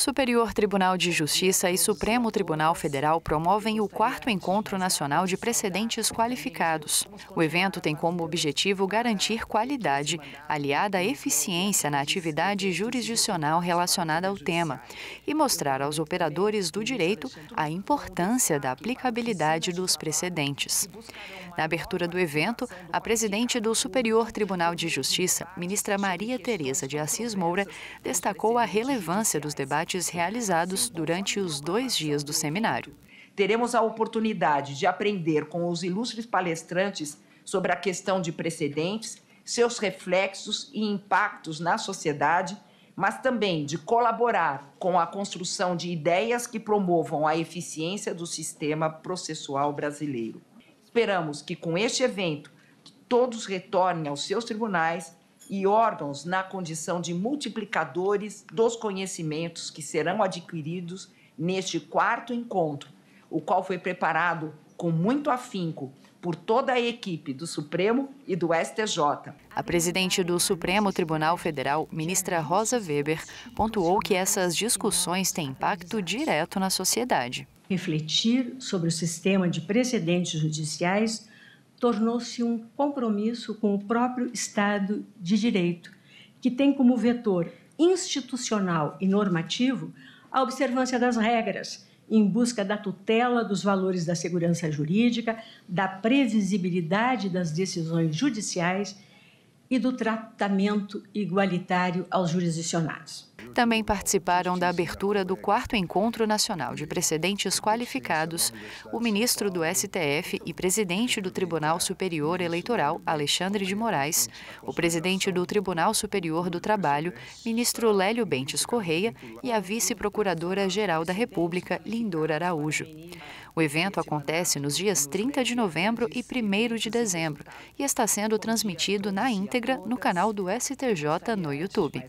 Superior Tribunal de Justiça e Supremo Tribunal Federal promovem o quarto Encontro Nacional de Precedentes Qualificados. O evento tem como objetivo garantir qualidade, aliada à eficiência na atividade jurisdicional relacionada ao tema, e mostrar aos operadores do direito a importância da aplicabilidade dos precedentes. Na abertura do evento, a presidente do Superior Tribunal de Justiça, ministra Maria Tereza de Assis Moura, destacou a relevância dos debates debates realizados durante os dois dias do seminário. Teremos a oportunidade de aprender com os ilustres palestrantes sobre a questão de precedentes, seus reflexos e impactos na sociedade, mas também de colaborar com a construção de ideias que promovam a eficiência do sistema processual brasileiro. Esperamos que com este evento todos retornem aos seus tribunais e órgãos na condição de multiplicadores dos conhecimentos que serão adquiridos neste quarto encontro, o qual foi preparado com muito afinco por toda a equipe do Supremo e do STJ. A presidente do Supremo Tribunal Federal, ministra Rosa Weber, pontuou que essas discussões têm impacto direto na sociedade. Refletir sobre o sistema de precedentes judiciais tornou-se um compromisso com o próprio Estado de Direito, que tem como vetor institucional e normativo a observância das regras em busca da tutela dos valores da segurança jurídica, da previsibilidade das decisões judiciais e do tratamento igualitário aos jurisdicionados também participaram da abertura do quarto Encontro Nacional de Precedentes Qualificados o ministro do STF e presidente do Tribunal Superior Eleitoral, Alexandre de Moraes, o presidente do Tribunal Superior do Trabalho, ministro Lélio Bentes Correia e a vice-procuradora-geral da República, Lindor Araújo. O evento acontece nos dias 30 de novembro e 1 de dezembro e está sendo transmitido na íntegra no canal do STJ no YouTube.